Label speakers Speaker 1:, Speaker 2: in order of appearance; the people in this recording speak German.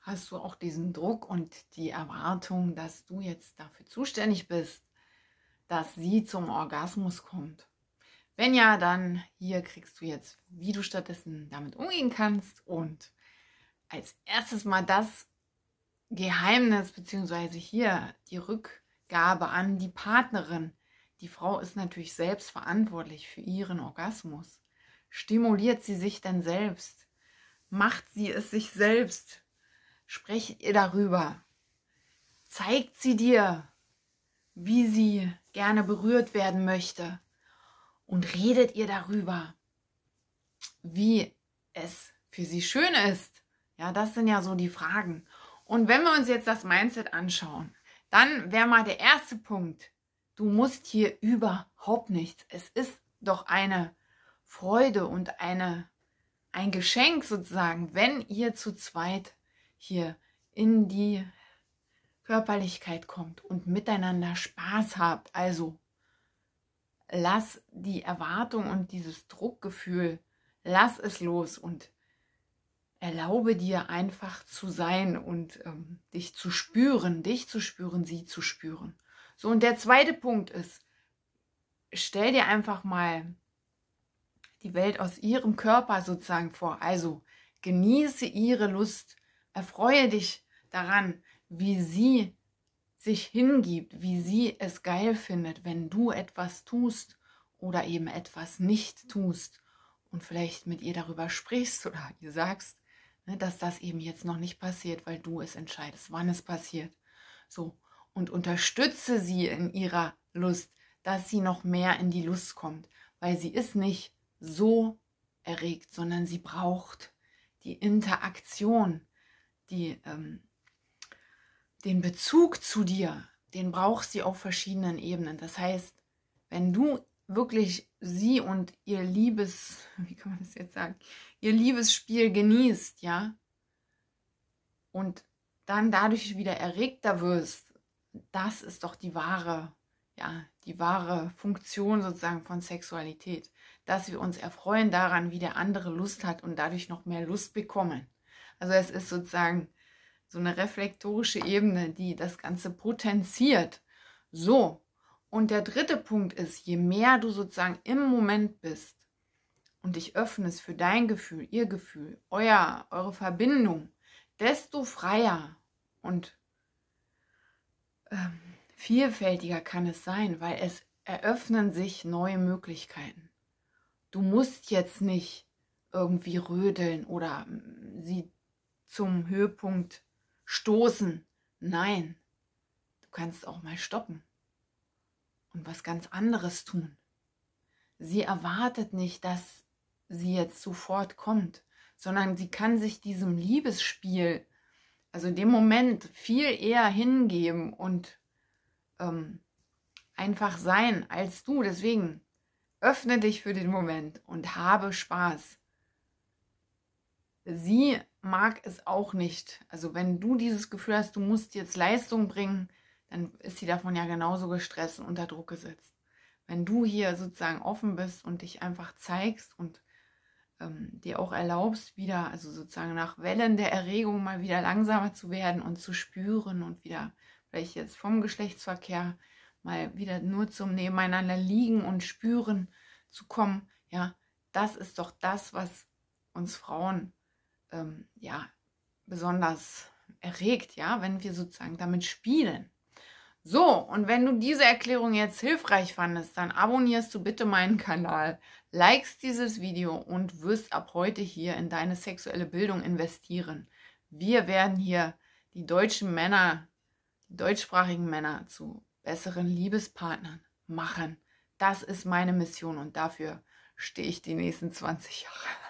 Speaker 1: hast du auch diesen Druck und die Erwartung, dass du jetzt dafür zuständig bist, dass sie zum Orgasmus kommt. Wenn ja, dann hier kriegst du jetzt, wie du stattdessen damit umgehen kannst und als erstes mal das Geheimnis beziehungsweise hier die Rückgabe an die Partnerin. Die Frau ist natürlich selbst verantwortlich für ihren Orgasmus. Stimuliert sie sich denn selbst? Macht sie es sich selbst? Sprecht ihr darüber. Zeigt sie dir, wie sie gerne berührt werden möchte. Und redet ihr darüber, wie es für sie schön ist. Ja, das sind ja so die Fragen. Und wenn wir uns jetzt das Mindset anschauen, dann wäre mal der erste Punkt. Du musst hier überhaupt nichts. Es ist doch eine Freude und eine, ein Geschenk sozusagen, wenn ihr zu zweit hier in die Körperlichkeit kommt und miteinander Spaß habt. Also lass die Erwartung und dieses Druckgefühl, lass es los und erlaube dir einfach zu sein und ähm, dich zu spüren, dich zu spüren, sie zu spüren. So, und der zweite Punkt ist, stell dir einfach mal die Welt aus ihrem Körper sozusagen vor. Also genieße ihre Lust Erfreue dich daran, wie sie sich hingibt, wie sie es geil findet, wenn du etwas tust oder eben etwas nicht tust und vielleicht mit ihr darüber sprichst oder ihr sagst, ne, dass das eben jetzt noch nicht passiert, weil du es entscheidest, wann es passiert. So, und unterstütze sie in ihrer Lust, dass sie noch mehr in die Lust kommt, weil sie ist nicht so erregt, sondern sie braucht die Interaktion die, ähm, den Bezug zu dir, den brauchst du auf verschiedenen Ebenen. Das heißt, wenn du wirklich sie und ihr Liebes, wie kann man das jetzt sagen, ihr Liebesspiel genießt, ja, und dann dadurch wieder erregter wirst, das ist doch die wahre, ja, die wahre Funktion sozusagen von Sexualität, dass wir uns erfreuen daran, wie der andere Lust hat und dadurch noch mehr Lust bekommen. Also es ist sozusagen so eine reflektorische Ebene, die das Ganze potenziert. So, und der dritte Punkt ist, je mehr du sozusagen im Moment bist und dich öffnest für dein Gefühl, ihr Gefühl, euer, eure Verbindung, desto freier und ähm, vielfältiger kann es sein, weil es eröffnen sich neue Möglichkeiten. Du musst jetzt nicht irgendwie rödeln oder mm, sie zum Höhepunkt stoßen. Nein, du kannst auch mal stoppen und was ganz anderes tun. Sie erwartet nicht, dass sie jetzt sofort kommt, sondern sie kann sich diesem Liebesspiel, also dem Moment, viel eher hingeben und ähm, einfach sein als du. Deswegen öffne dich für den Moment und habe Spaß. Sie mag es auch nicht. Also wenn du dieses Gefühl hast, du musst jetzt Leistung bringen, dann ist sie davon ja genauso gestresst und unter Druck gesetzt. Wenn du hier sozusagen offen bist und dich einfach zeigst und ähm, dir auch erlaubst, wieder, also sozusagen nach Wellen der Erregung mal wieder langsamer zu werden und zu spüren und wieder, vielleicht jetzt vom Geschlechtsverkehr mal wieder nur zum Nebeneinander liegen und spüren zu kommen, ja, das ist doch das, was uns Frauen ähm, ja, besonders erregt, ja, wenn wir sozusagen damit spielen. So, und wenn du diese Erklärung jetzt hilfreich fandest, dann abonnierst du bitte meinen Kanal, likest dieses Video und wirst ab heute hier in deine sexuelle Bildung investieren. Wir werden hier die deutschen Männer, die deutschsprachigen Männer zu besseren Liebespartnern machen. Das ist meine Mission und dafür stehe ich die nächsten 20 Jahre.